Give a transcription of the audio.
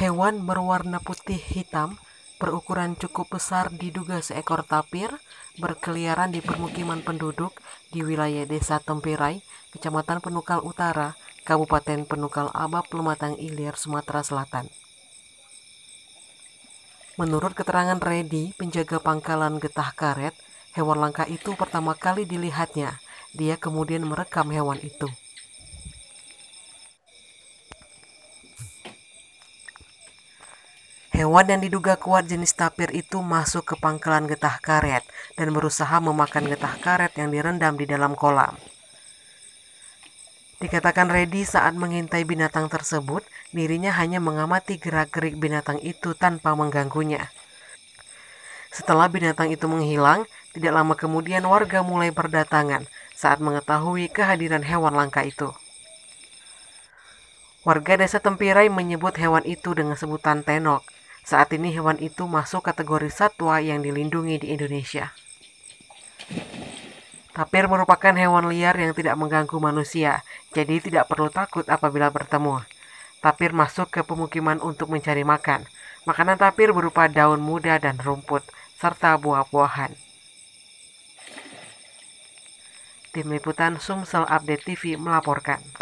Hewan berwarna putih hitam berukuran cukup besar diduga seekor tapir berkeliaran di permukiman penduduk di wilayah Desa Tempirai, Kecamatan Penukal Utara, Kabupaten Penukal Abab, Lematang Ilir, Sumatera Selatan. Menurut keterangan Redi, penjaga pangkalan getah karet, hewan langka itu pertama kali dilihatnya. Dia kemudian merekam hewan itu. Hewan yang diduga kuat jenis tapir itu masuk ke pangkalan getah karet dan berusaha memakan getah karet yang direndam di dalam kolam. Dikatakan Reddy saat mengintai binatang tersebut, dirinya hanya mengamati gerak-gerik binatang itu tanpa mengganggunya. Setelah binatang itu menghilang, tidak lama kemudian warga mulai berdatangan saat mengetahui kehadiran hewan langka itu. Warga desa Tempirai menyebut hewan itu dengan sebutan tenok, saat ini hewan itu masuk kategori satwa yang dilindungi di Indonesia. Tapir merupakan hewan liar yang tidak mengganggu manusia, jadi tidak perlu takut apabila bertemu. Tapir masuk ke pemukiman untuk mencari makan. Makanan tapir berupa daun muda dan rumput, serta buah-buahan. Tim Liputan Sumsel Update TV melaporkan.